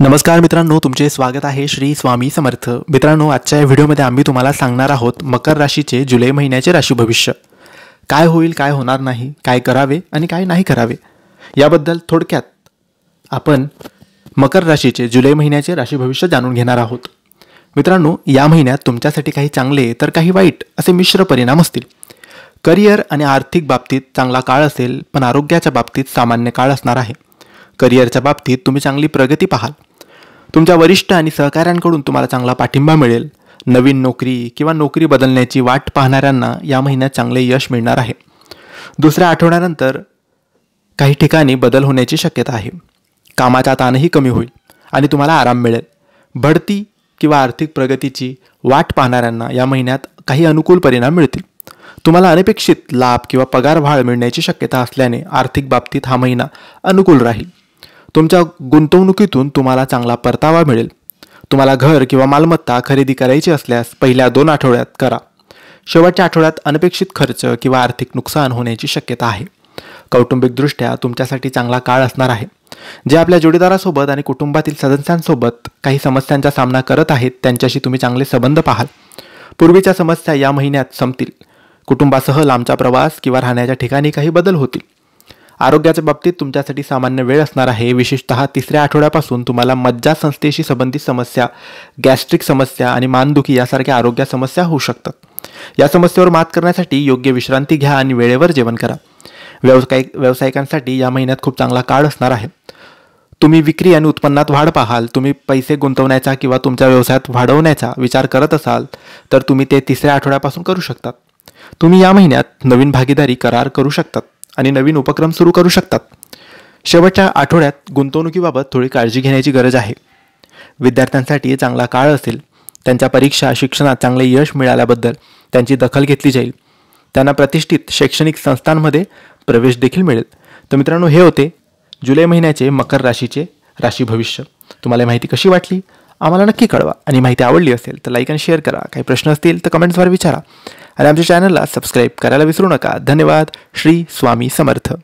नमस्कार मित्रांनो तुमचे स्वागत आहे श्री स्वामी समर्थ मित्रांनो आजच्या या व्हिडिओमध्ये आम्ही तुम्हाला सांगणार आहोत मकर राशीचे जुलै महिन्याचे राशी भविष्य काय होईल काय होणार नाही काय करावे आणि काय नाही करावे याबद्दल थोडक्यात आपण मकर राशीचे जुलै महिन्याचे राशी भविष्य जाणून घेणार आहोत मित्रांनो या महिन्यात तुमच्यासाठी काही चांगले तर काही वाईट असे मिश्र परिणाम असतील करिअर आणि आर्थिक बाबतीत चांगला काळ असेल पण आरोग्याच्या बाबतीत सामान्य काळ असणार आहे करिअरच्या बाबतीत तुम्ही चांगली प्रगती पाहाल तुमच्या वरिष्ठ आणि सहकाऱ्यांकडून तुम्हाला चांगला पाठिंबा मिळेल नवीन नोकरी किंवा नोकरी बदलण्याची वाट पाहणाऱ्यांना या महिन्यात चांगले यश मिळणार आहे दुसऱ्या आठवड्यानंतर काही ठिकाणी बदल होण्याची शक्यता आहे कामाचा ताणही कमी होईल आणि तुम्हाला आराम मिळेल बढ़ती किंवा आर्थिक प्रगतीची वाट पाहणाऱ्यांना या महिन्यात काही अनुकूल परिणाम मिळतील तुम्हाला अनपेक्षित लाभ किंवा पगारवाढ मिळण्याची शक्यता असल्याने आर्थिक बाबतीत हा महिना अनुकूल राहील तुमच्या गुंतवणुकीतून तुम्हाला चांगला परतावा मिळेल तुम्हाला घर किंवा मालमत्ता खरेदी करायची असल्यास पहिल्या दोन आठवड्यात करा शेवटच्या आठवड्यात अनपेक्षित खर्च किंवा आर्थिक नुकसान होण्याची शक्यता आहे कौटुंबिकदृष्ट्या तुमच्यासाठी चांगला काळ असणार आहे जे आपल्या जोडीदारासोबत आणि कुटुंबातील सदस्यांसोबत काही समस्यांचा सामना करत आहेत त्यांच्याशी तुम्ही चांगले संबंध पाहाल पूर्वीच्या समस्या या महिन्यात संपतील कुटुंबासह लांबचा प्रवास किंवा राहण्याच्या ठिकाणी काही बदल होतील आरोग्याच्या बाबतीत तुमच्यासाठी सामान्य वेळ असणार आहे विशेषतः तिसऱ्या आठवड्यापासून तुम्हाला संस्थेशी संबंधित समस्या गॅस्ट्रिक समस्या आणि मानदुखी यासारख्या आरोग्य समस्या होऊ शकतात या समस्येवर मात करण्यासाठी योग्य विश्रांती घ्या आणि वेळेवर जेवण करा व्यावसायिक व्यावसायिकांसाठी या महिन्यात खूप चांगला काळ असणार आहे तुम्ही विक्री आणि उत्पन्नात वाढ पाहाल तुम्ही पैसे गुंतवण्याचा किंवा तुमच्या व्यवसायात वाढवण्याचा विचार करत असाल तर तुम्ही ते तिसऱ्या आठवड्यापासून करू शकतात तुम्ही या महिन्यात नवीन भागीदारी करार करू शकतात आणि नवीन उपक्रम सुरू करू शकतात शेवटच्या आठवड्यात गुंतवणुकीबाबत थोडी काळजी घेण्याची गरज आहे विद्यार्थ्यांसाठी चांगला काळ असेल त्यांच्या परीक्षा शिक्षणात चांगले यश मिळाल्याबद्दल त्यांची दखल घेतली जाईल त्यांना प्रतिष्ठित शैक्षणिक संस्थांमध्ये प्रवेश देखील मिळेल तर मित्रांनो हे होते जुलै महिन्याचे मकर राशीचे राशी भविष्य तुम्हाला माहिती कशी वाटली आम्हाला नक्की कळवा आणि माहिती आवडली असेल तर लाईक आणि शेअर करा काही प्रश्न असतील तर कमेंट्सवर विचारा आणि आमच्या चॅनलला सबस्क्राईब करायला विसरू नका धन्यवाद श्री स्वामी समर्थ